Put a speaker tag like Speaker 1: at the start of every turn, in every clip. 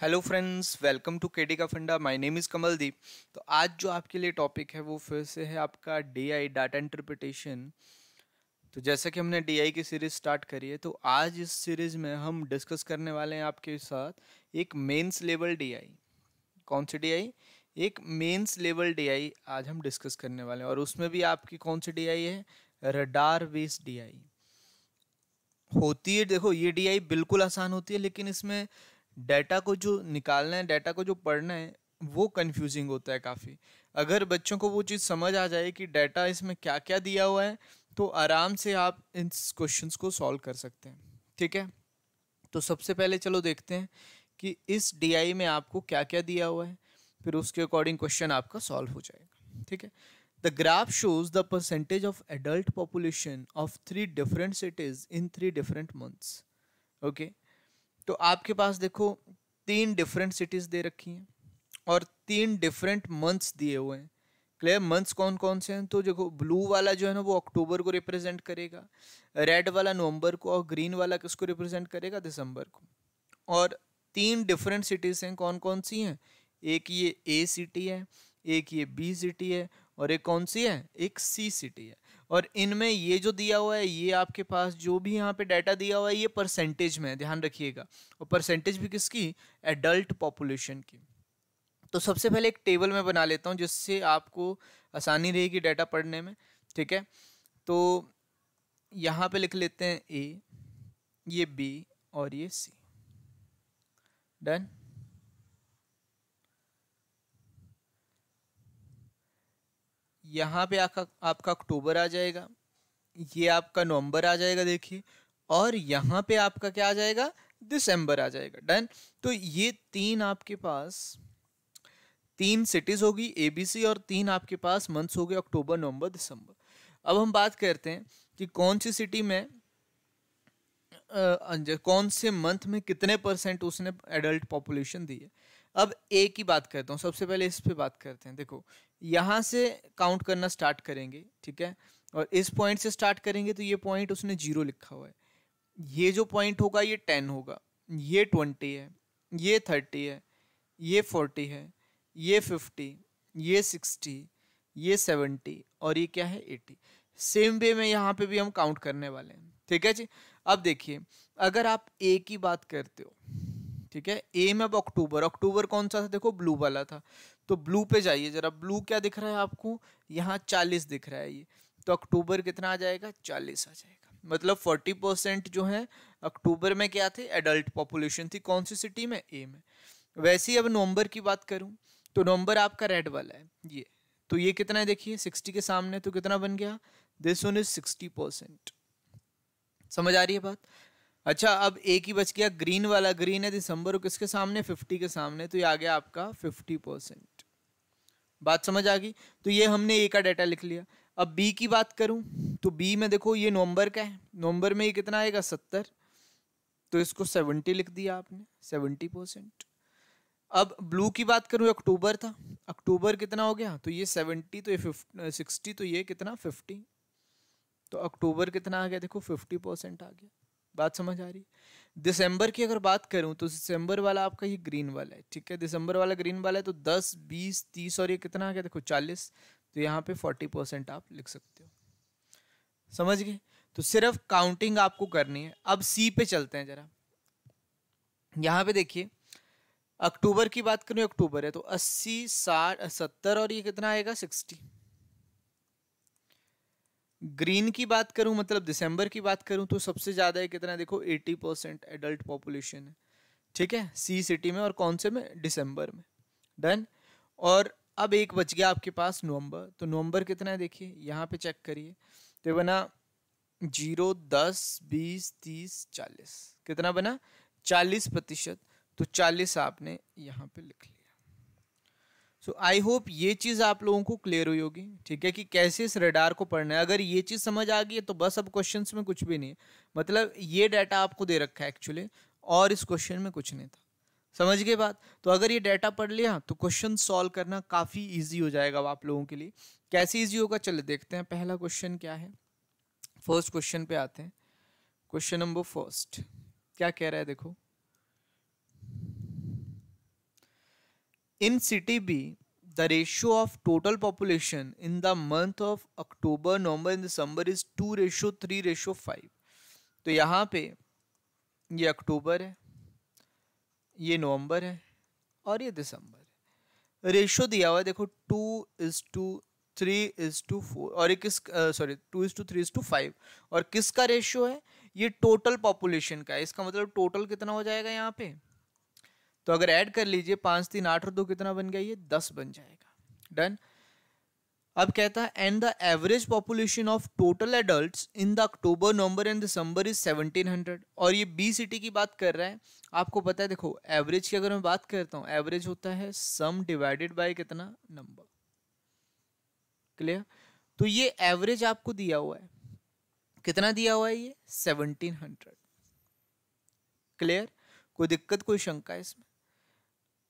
Speaker 1: Hello friends welcome to KD का फंडा my name is Kamaldeep तो आज जो आपके लिए टॉपिक है वो फिर से है आपका डीआई डाटा इंटरप्रिटेशन तो जैसा कि हमने डीआई की सीरीज़ स्टार्ट करी है तो आज इस सीरीज़ में हम डिस्कस करने वाले हैं आपके साथ एक मेंस लेवल डीआई कौन सी डीआई एक मेंस लेवल डीआई आज हम डिस्कस करने वाले हैं और उसमें भी आपकी कौन सी डीआई है रडार बेस्ड डीआई होती है देखो ये डीआई बिल्कुल आसान होती है लेकिन इसमें डाटा को जो निकालना है डाटा को जो पढ़ना है वो कन्फ्यूजिंग होता है काफ़ी अगर बच्चों को वो चीज़ समझ आ जाए कि डाटा इसमें क्या क्या दिया हुआ है तो आराम से आप इन क्वेश्चंस को सॉल्व कर सकते हैं ठीक है तो सबसे पहले चलो देखते हैं कि इस डीआई में आपको क्या क्या दिया हुआ है फिर उसके अकॉर्डिंग क्वेश्चन आपका सॉल्व हो जाएगा ठीक है the graph shows the percentage of adult population of three different cities in three different months okay okay? तो आपके पास देखो तीन डिफरेंट सिटीज़ दे रखी हैं और तीन डिफरेंट मंथ्स दिए हुए हैं क्लियर मंथ्स कौन कौन से हैं तो देखो ब्लू वाला जो है ना वो अक्टूबर को रिप्रेजेंट करेगा रेड वाला नवंबर को और ग्रीन वाला किसको रिप्रेजेंट करेगा दिसंबर को और तीन डिफरेंट सिटीज़ हैं कौन कौन सी हैं एक ये ए सिटी है एक ये बी सिटी है और एक कौन सी है एक सी सिटी है और इनमें ये जो दिया हुआ है ये आपके पास जो भी यहाँ पे डाटा दिया हुआ है ये परसेंटेज में ध्यान रखिएगा और परसेंटेज भी किसकी एडल्ट पॉपुलेशन की तो सबसे पहले एक टेबल में बना लेता हूँ जिससे आपको आसानी रहेगी डाटा पढ़ने में ठीक है तो यहाँ पे लिख लेते हैं ए ये बी और ये सी डन यहाँ पे आपका आपका अक्टूबर आ जाएगा ये आपका नवंबर आ जाएगा देखिए और यहाँ पे आपका क्या आ जाएगा दिसंबर आ जाएगा डन तो ये तीन आपके पास तीन सिटीज़ होगी ए बी सी और तीन आपके पास मंथ्स हो गए अक्टूबर नवंबर दिसंबर अब हम बात करते हैं कि कौन सी सिटी में आ, कौन से मंथ में कितने परसेंट उसने एडल्ट पॉपुलेशन दी है अब ए की बात करता हूँ सबसे पहले इस पे बात करते हैं देखो यहाँ से काउंट करना स्टार्ट करेंगे ठीक है और इस पॉइंट से स्टार्ट करेंगे तो ये पॉइंट उसने जीरो लिखा हुआ है ये जो पॉइंट होगा ये टेन होगा ये ट्वेंटी है ये थर्टी है ये फोर्टी है ये फिफ्टी ये सिक्सटी ये सेवेंटी और ये क्या है एटी सेम वे में यहाँ पे भी हम काउंट करने वाले हैं ठीक है जी अब देखिए अगर आप ए की बात करते हो ठीक है एम अब अक्टूबर अक्टूबर कौन सा था देखो ब्लू वाला था तो ब्लू पे जाइए जरा ब्लू क्या दिख रहा है आपको यहाँ चालीस दिख रहा है ये तो अक्टूबर कितना आ जाएगा चालीस आ जाएगा मतलब फोर्टी परसेंट जो है अक्टूबर में क्या थे एडल्ट पॉपुलेशन थी कौन सी सिटी में ए में वैसे ही अब नवंबर की बात करूँ तो नवंबर आपका रेड वाला है ये तो ये कितना है देखिए सिक्सटी के सामने तो कितना बन गया this one is sixty percent समझ आ रही है बात अच्छा अब एक ही बच गया ग्रीन वाला ग्रीन है दिसंबर को किसके सामने फिफ्टी के सामने तो ये आ गया आपका फिफ्टी परसेंट बात समझ आ गई तो ये हमने ए का डाटा लिख लिया अब बी की बात करूं तो बी में देखो ये नवंबर का है नवंबर में ये कितना आएगा सत्तर तो इसको सेवेंटी लिख दिया आपने सेवेंटी परसेंट अब ब्लू की बात करूं अक्टूबर था अक्टूबर कितना हो गया तो ये सेवेंटी तो ये सिक्सटी तो ये कितना फिफ्टी तो अक्टूबर कितना आ गया देखो फिफ्टी परसेंट आ गया बात समझ आ रही है दिसंबर की अगर बात करूं तो दिसंबर वाला आपका ये ग्रीन वाला है ठीक है दिसंबर वाला ग्रीन वाला है तो दस बीस तीस और ये कितना आ गया देखो चालीस तो यहाँ पे फोर्टी परसेंट आप लिख सकते हो समझ गए तो सिर्फ काउंटिंग आपको करनी है अब सी पे चलते हैं जरा यहाँ पे देखिए अक्टूबर की बात करूँ अक्टूबर है तो अस्सी साठ सत्तर और ये कितना आएगा सिक्सटी ग्रीन की बात करूं मतलब दिसंबर की बात करूं तो सबसे ज़्यादा है कितना देखो 80 परसेंट एडल्ट पॉपुलेशन है ठीक है सी सिटी में और कौन से में दिसंबर में डन और अब एक बच गया आपके पास नवंबर तो नवंबर कितना है देखिए यहाँ पे चेक करिए तो बना जीरो दस बीस तीस चालीस कितना बना चालीस प्रतिशत तो चालीस आपने यहाँ पे लिख लिया सो आई होप ये चीज़ आप लोगों को क्लियर हुई होगी ठीक है कि कैसे इस रडार को पढ़ना है अगर ये चीज़ समझ आ गई है तो बस अब क्वेश्चन में कुछ भी नहीं है मतलब ये डाटा आपको दे रखा है एक्चुअली और इस क्वेश्चन में कुछ नहीं था समझ गए बात तो अगर ये डाटा पढ़ लिया तो क्वेश्चन सॉल्व करना काफ़ी ईजी हो जाएगा आप लोगों के लिए कैसे ईजी होगा चले देखते हैं पहला क्वेश्चन क्या है फर्स्ट क्वेश्चन पे आते हैं क्वेश्चन नंबर फर्स्ट क्या कह रहा है देखो In city B, the ratio of total population in the month of October, November and December is 2 ratio 3 ratio 5. तो यहाँ पे ये अक्टूबर है ये नवंबर है और ये दिसंबर है रेशो दिया हुआ है देखो two is to three is to four और ये किस sorry two is to three is to five और किसका रेशियो है ये टोटल पॉपुलेशन का है इसका मतलब टोटल कितना हो जाएगा यहाँ पे तो अगर ऐड कर लीजिए पांच तीन आठ और दो कितना बन गया ये दस बन जाएगा डन अब कहता है and the average population of total adult in the October November and December is seventeen hundred और ये बी सिटी की बात कर रहा है आपको पता है देखो एवरेज की अगर मैं बात करता हूँ एवरेज होता है सम डिवाइडेड बाय कितना नंबर क्लियर तो ये एवरेज आपको दिया हुआ है कितना दिया हुआ है ये हंड्रेड क्लियर कोई दिक्कत कोई शंका है इसमें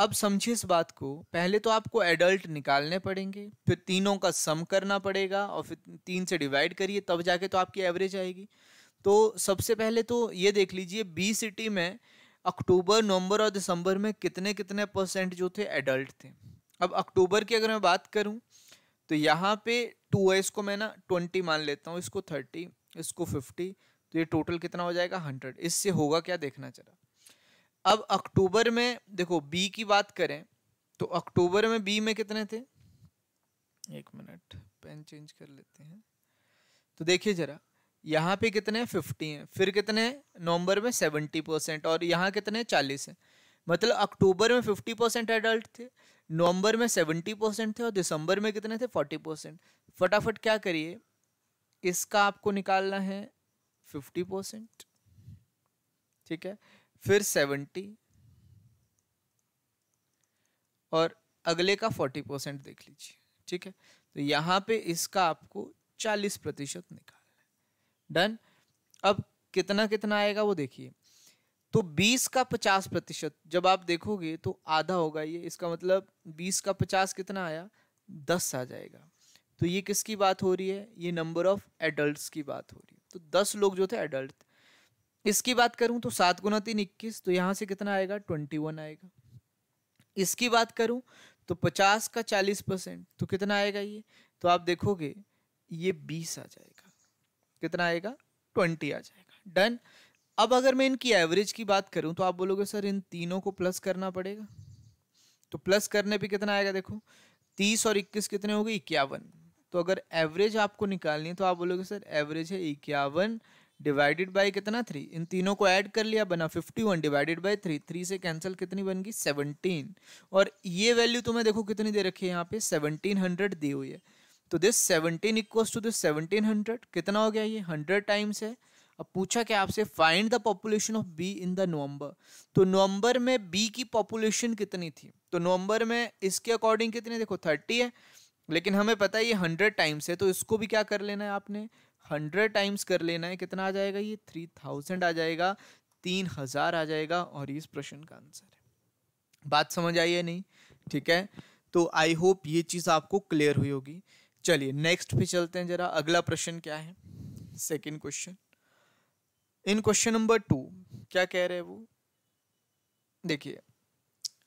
Speaker 1: अब समझिए इस बात को पहले तो आपको एडल्ट निकालने पड़ेंगे फिर तीनों का सम करना पड़ेगा और फिर तीन से डिवाइड करिए तब जाके तो आपकी एवरेज आएगी तो सबसे पहले तो ये देख लीजिए बी सिटी में अक्टूबर नवंबर और दिसंबर में कितने कितने परसेंट जो थे एडल्ट थे अब अक्टूबर की अगर मैं बात करूँ तो यहाँ पे टू है इसको मैं ना ट्वेंटी मान लेता हूँ इसको थर्टी इसको फिफ्टी तो ये टोटल कितना हो जाएगा हंड्रेड इससे होगा क्या देखना चला अब अक्टूबर में देखो बी की बात करें तो अक्टूबर में बी में कितने थे एक मिनट पेन चेंज कर लेते हैं तो देखिए जरा यहाँ पे कितने फिफ्टी हैं फिर कितने नवंबर में सेवेंटी परसेंट और यहाँ कितने चालीस हैं मतलब अक्टूबर में फिफ्टी परसेंट एडल्ट थे नवंबर में सेवेंटी परसेंट थे और दिसंबर में कितने थे फोर्टी परसेंट फटाफट क्या करिए इसका आपको निकालना है फिफ्टी परसेंट ठीक है फिर सेवेंटी और अगले का फोर्टी परसेंट देख लीजिए ठीक है तो यहाँ पे इसका आपको चालीस प्रतिशत निकालना है डन अब कितना कितना आएगा वो देखिए तो 20 का 50 प्रतिशत जब आप देखोगे तो आधा होगा ये इसका मतलब 20 का 50 कितना आया 10 आ जाएगा तो ये किसकी बात हो रही है ये नंबर ऑफ एडल्ट्स की बात हो रही है तो 10 लोग जो थे एडल्ट इसकी बात करूं तो सात गुना तीन इक्कीस तो यहाँ से कितना आएगा ट्वेंटी वन आएगा इसकी बात करूं तो पचास का चालीस परसेंट तो कितना आएगा ये तो आप देखोगे ये बीस आ जाएगा कितना आएगा ट्वेंटी आ जाएगा डन अब अगर मैं इनकी एवरेज की बात करूं तो आप बोलोगे सर इन तीनों को प्लस करना पड़ेगा तो प्लस करने पे कितना आएगा देखो तीस और इक्कीस कितने हो गए इक्यावन तो अगर एवरेज आपको निकालनी है तो आप बोलोगे सर एवरेज है इक्यावन डिवाइडेड बाय कितना थ्री इन तीनों को ऐड कर लिया बना fifty one divided by three three से कैंसिल कितनी बन गई सेवनटीन और ये वैल्यू तुम्हें देखो कितनी दे रखी है यहाँ पे सेवनटीन हंड्रेड दी हुई है तो this seventeen equals to this seventeen hundred कितना हो गया ये हंड्रेड टाइम्स है अब पूछा क्या आपसे find the population of B in the November तो नवंबर में बी की पॉपुलेशन कितनी थी तो नवंबर में इसके अकॉर्डिंग कितनी देखो थर्टी है लेकिन हमें पता है ये हंड्रेड टाइम्स है तो इसको भी क्या कर लेना है आपने हंड्रेड टाइम्स कर लेना है कितना आ जाएगा ये थ्री थाउजेंड आ जाएगा तीन हजार आ जाएगा और इस प्रश्न का आंसर है बात समझ आई है नहीं ठीक है तो आई होप ये चीज़ आपको क्लियर हुई होगी चलिए नेक्स्ट पे चलते हैं जरा अगला प्रश्न क्या है second question in question number two क्या कह रहे हैं वो देखिए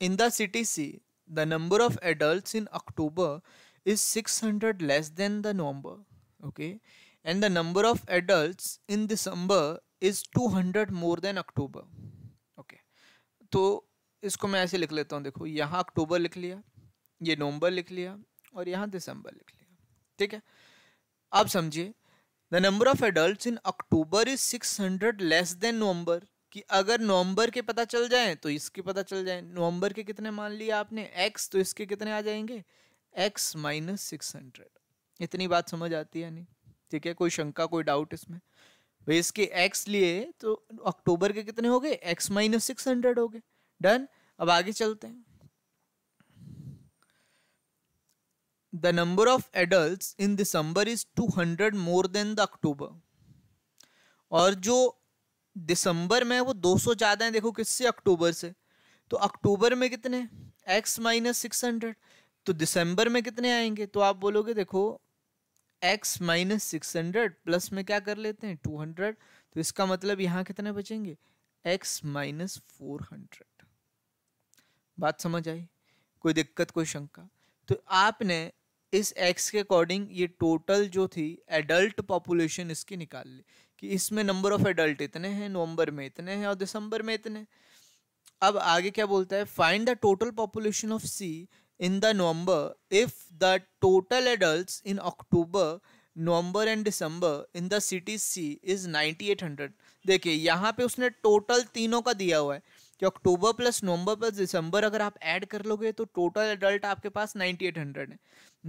Speaker 1: in the city C the number of adult in October is six hundred less than the November okay and the number of adults in December is 200 more than October. Okay, तो इसको मैं ऐसे लिख लेता हूँ देखो यहाँ अक्टूबर लिख लिया ये नवंबर लिख लिया और यहाँ दिसंबर लिख लिया ठीक है आप समझिए the number of adult in October is six hundred less than November कि अगर नवंबर के पता चल जाए तो इसके पता चल जाए नवंबर के कितने मान लिए आपने एक्स तो इसके कितने आ जाएंगे एक्स माइनस सिक्स हंड्रेड इतनी बात समझ आती है नहीं ठीक है कोई शंका कोई डाउट इसमें भाई इसके एक्स लिए तो अक्टूबर के कितने हो गए एक्स माइनस सिक्स हंड्रेड हो गए डन अब आगे चलते हैं the number of adult in December is two hundred more than the October और जो दिसंबर में वो दो सौ ज़्यादा है देखो किससे अक्टूबर से तो अक्टूबर में कितने एक्स माइनस सिक्स हंड्रेड तो दिसंबर में कितने आएंगे तो आप बोलोगे देखो X minus six hundred plus में क्या कर लेते हैं टू हंड्रेड तो इसका मतलब यहाँ कितने बचेंगे एक्स माइनस फोर हंड्रेड बात समझ आई कोई दिक्कत कोई शंका तो आपने इस एक्स के अकॉर्डिंग ये टोटल जो थी एडल्ट पॉपुलेशन इसकी निकाल ली कि इसमें नंबर ऑफ एडल्ट इतने हैं नवंबर में इतने हैं और दिसंबर में इतने अब आगे क्या बोलता है find the total population of C in the November if the total adults in October November and December in the city C is ninety eight hundred देखिए यहाँ पे उसने टोटल तीनों का दिया हुआ है कि अक्टूबर प्लस नवंबर प्लस दिसंबर अगर आप ऐड कर लोगे तो टोटल एडल्ट आपके पास नाइन्टी एट हंड्रेड है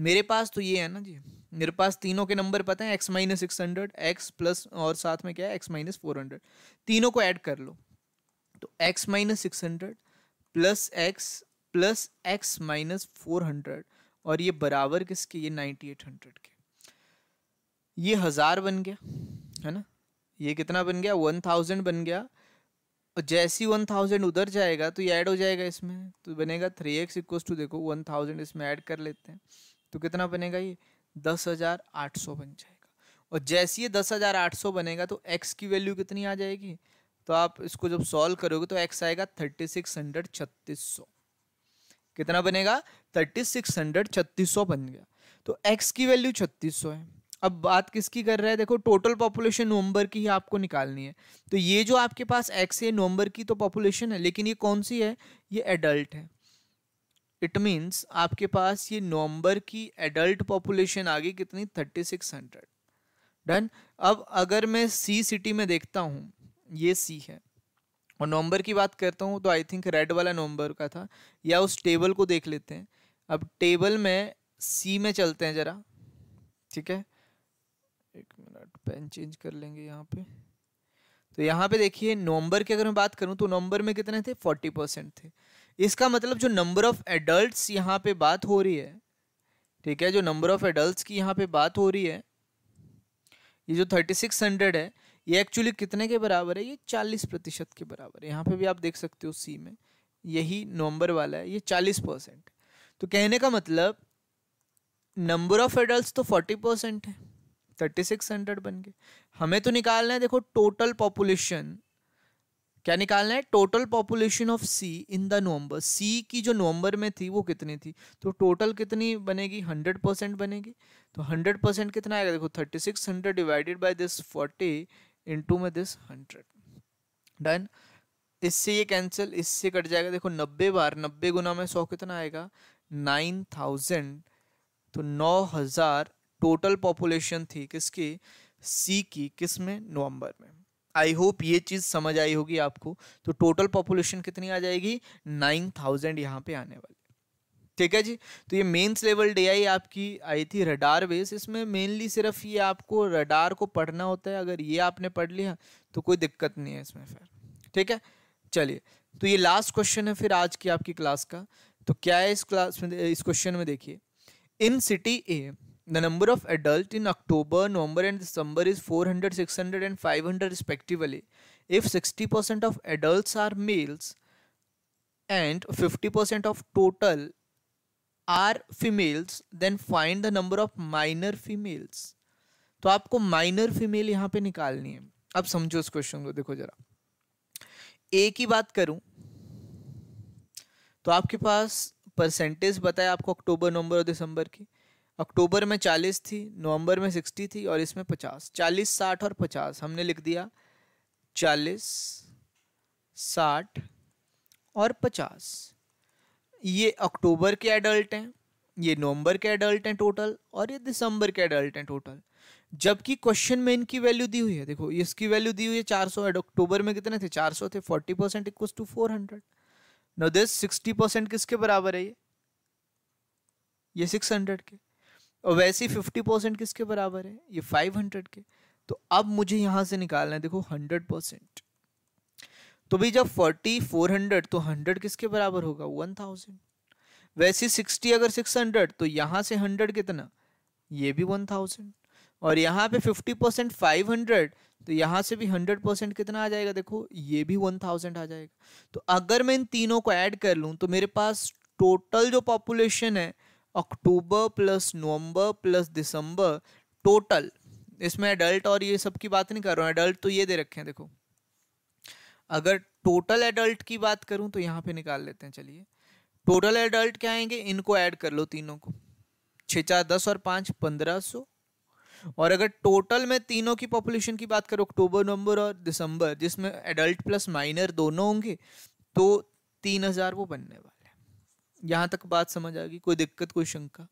Speaker 1: मेरे पास तो ये है ना जी मेरे पास तीनों के नंबर पता है X minus six hundred X plus और साथ में क्या है एक्स माइनस फोर हंड्रेड तीनों को ऐड कर लो तो X minus six hundred plus X plus X minus four hundred और ये बराबर किसके ये नाइन्टी एट हंड्रेड के ये हज़ार बन गया है ना ये कितना बन गया वन थाउजेंड बन गया और जैसे ही वन थाउजेंड उधर जाएगा तो ये ऐड हो जाएगा इसमें तो बनेगा थ्री एक्स इक्व टू देखो वन थाउजेंड इसमें ऐड कर लेते हैं तो कितना बनेगा ये दस हज़ार आठ सौ बन जाएगा और जैसे ये दस हज़ार आठ सौ बनेगा तो एक्स की वैल्यू कितनी आ जाएगी तो आप इसको जब सॉल्व करोगे तो एक्स आएगा थर्टी सिक्स हंड्रेड छत्तीस सौ कितना बनेगा थर्टी सिक्स हंड्रेड छत्तीस सौ बन गया तो एक्स की वैल्यू छत्तीस सौ है अब बात किसकी कर रहा है देखो टोटल पॉपुलेशन नवंबर की ही आपको निकालनी है तो ये जो आपके पास एक्स है नवंबर की तो पॉपुलेशन है लेकिन ये कौन सी है ये एडल्ट है इट मीन्स आपके पास ये नवंबर की एडल्ट पॉपुलेशन आ गई कितनी थर्टी सिक्स हंड्रेड डन अब अगर मैं सी सिटी में देखता हूँ ये सी है और नवंबर की बात करता हूँ तो आई थिंक रेड वाला नवंबर का था या उस टेबल को देख लेते हैं अब टेबल में सी में चलते हैं ज़रा ठीक है एक मिनट पेन चेंज कर लेंगे यहाँ पे तो यहाँ पे देखिए नवंबर की अगर मैं बात करूँ तो नवंबर में कितने थे फोर्टी परसेंट थे इसका मतलब जो नंबर ऑफ एडल्ट यहाँ पे बात हो रही है ठीक है जो नंबर ऑफ एडल्ट की यहाँ पे बात हो रही है ये जो थर्टी सिक्स हंड्रेड है ये एक्चुअली कितने के बराबर है ये चालीस प्रतिशत के बराबर है यहाँ पे भी आप देख सकते हो सी में यही नवंबर वाला है ये चालीस परसेंट तो कहने का मतलब नंबर ऑफ एडल्ट तो फोर्टी परसेंट है थर्टी सिक्स हंड्रेड बन गए हमें तो निकालना है देखो टोटल पॉपुलेशन क्या निकालना है total population of C in the November C की जो नवंबर में थी वो कितनी थी तो टोटल कितनी बनेगी हंड्रेड परसेंट बनेगी तो हंड्रेड परसेंट कितना आएगा देखो thirty six hundred divided by this forty into में दिस हंड्रेड डन इससे ये कैंसिल इससे कट जाएगा देखो नब्बे बार नब्बे गुना में सौ कितना आएगा नाइन थाउजेंड तो नौ हजार टोटल पॉपुलेशन थी किसकी सी की किस में नवंबर में आई होप ये चीज़ समझ आई होगी आपको तो टोटल पॉपुलेशन कितनी आ जाएगी नाइन थाउजेंड यहाँ पे आने वाली ठीक है जी तो ये मेंस लेवल डीआई आपकी आई थी रडार बेस इसमें मेनली सिर्फ ये आपको रडार को पढ़ना होता है अगर ये आपने पढ़ लिया तो कोई दिक्कत नहीं है इसमें फिर ठीक है चलिए तो ये लास्ट क्वेश्चन है फिर आज की आपकी क्लास का तो क्या है इस क्लास में इस क्वेश्चन में देखिए in city A the number of adult in october november and december is 400 600 and 500 sixty percent 60% adult are males and fifty 50% of total are females then find the number of minor females तो आपको minor female यहाँ पे निकालनी है अब समझो इस question को देखो जरा ए की बात करूं तो आपके पास परसेंटेज बताया आपको अक्टूबर नवंबर और दिसंबर की अक्टूबर में चालीस थी नवंबर में सिक्सटी थी और इसमें पचास चालीस साठ और पचास हमने लिख दिया चालीस साठ और पचास ये अक्टूबर के एडल्ट हैं ये नवंबर के एडल्ट हैं टोटल और ये दिसंबर के एडल्ट हैं टोटल जबकि क्वेश्चन में इनकी वैल्यू दी हुई है देखो इसकी वैल्यू दी हुई है चार सौ अक्टूबर में कितने थे चार सौ थे forty percent equal to four hundred no this sixty percent किसके बराबर है ये ये सिक्स हंड्रेड के और वैसे ही फिफ्टी परसेंट किसके बराबर है ये फाइव हंड्रेड के तो अब मुझे यहाँ से निकालना है देखो हंड्रेड परसेंट तो भाई जब फोर्टी फोर हंड्रेड तो हंड्रेड किसके बराबर होगा वन थाउजेंड वैसे सिक्सटी अगर सिक्स हंड्रेड तो यहाँ से हंड्रेड कितना ये भी वन थाउजेंड और यहाँ पे फिफ्टी परसेंट फाइव हंड्रेड तो यहाँ से भी हंड्रेड परसेंट कितना आ जाएगा देखो ये भी वन थाउजेंड आ जाएगा तो अगर मैं इन तीनों को ऐड कर लूँ तो मेरे पास टोटल जो पॉपुलेशन है अक्टूबर प्लस नवंबर प्लस दिसंबर टोटल इसमें अडल्ट और ये सब की बात नहीं कर रहा हूँ अडल्ट तो ये दे रखे हैं देखो अगर टोटल एडल्ट की बात करूं तो यहाँ पे निकाल लेते हैं चलिए टोटल एडल्ट क्या आएंगे इनको ऐड कर लो तीनों को छः चार दस और पाँच पंद्रह सौ और अगर टोटल में तीनों की पॉपुलेशन की बात करो अक्टूबर नवंबर और दिसंबर जिसमें एडल्ट प्लस माइनर दोनों होंगे तो तीन हज़ार वो बनने वाले हैं यहाँ तक बात समझ आ गई कोई दिक्कत कोई शंका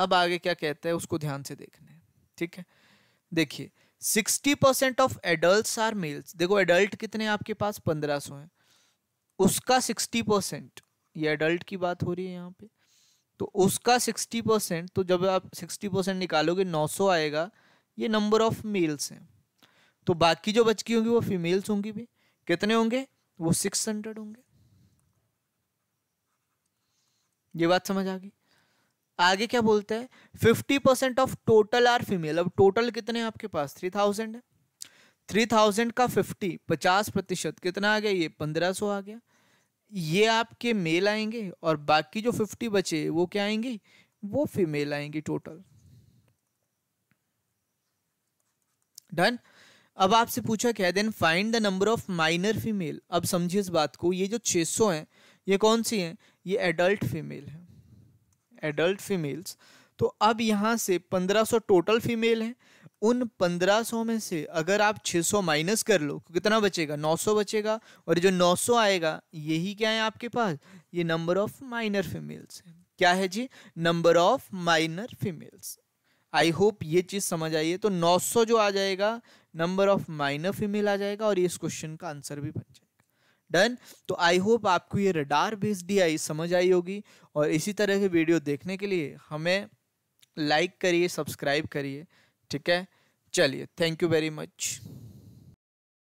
Speaker 1: अब आगे क्या कहता है उसको ध्यान से देखना है ठीक है देखिए sixty percent of adult are males देखो एडल्ट कितने आपके पास पंद्रह सौ है उसका सिक्सटी परसेंट ये एडल्ट की बात हो रही है यहाँ पे तो उसका सिक्सटी परसेंट तो जब आप सिक्सटी परसेंट निकालोगे नौ सौ आएगा ये नंबर ऑफ मेल्स हैं तो बाकी जो बचकी होंगी वो फीमेल्स होंगी भी कितने होंगे वो सिक्स हंड्रेड होंगे ये बात समझ आ गई आगे क्या बोलते हैं fifty percent of total are female अब टोटल कितने आपके पास थ्री थाउजेंड है थ्री थाउजेंड का फिफ्टी पचास प्रतिशत कितना आ गया ये पंद्रह सौ आ गया ये आपके मेल आएंगे और बाकी जो फिफ्टी बचे वो क्या आएंगे वो फीमेल आएंगी टोटल डन अब आपसे पूछा क्या then find the number of minor female अब समझिए इस बात को ये जो 600 हैं ये कौन सी हैं ये एडल्ट फीमेल है एडल्ट फीमेल्स तो अब यहाँ से 1500 टोटल फीमेल हैं उन 1500 में से अगर आप 600 माइनस कर लो तो कितना बचेगा 900 बचेगा और जो 900 आएगा यही क्या है आपके पास ये नंबर ऑफ माइनर फीमेल्स है क्या है जी number of minor females I hope ये चीज़ समझ आई है तो 900 जो आ जाएगा नंबर ऑफ माइनर फीमेल आ जाएगा और इस क्वेश्चन का आंसर भी बन जाएगा डन तो आई होप आपको ये रडार बेस्ड डी आई समझ आई होगी और इसी तरह के वीडियो देखने के लिए हमें लाइक करिए सब्सक्राइब करिए ठीक है चलिए थैंक यू वेरी मच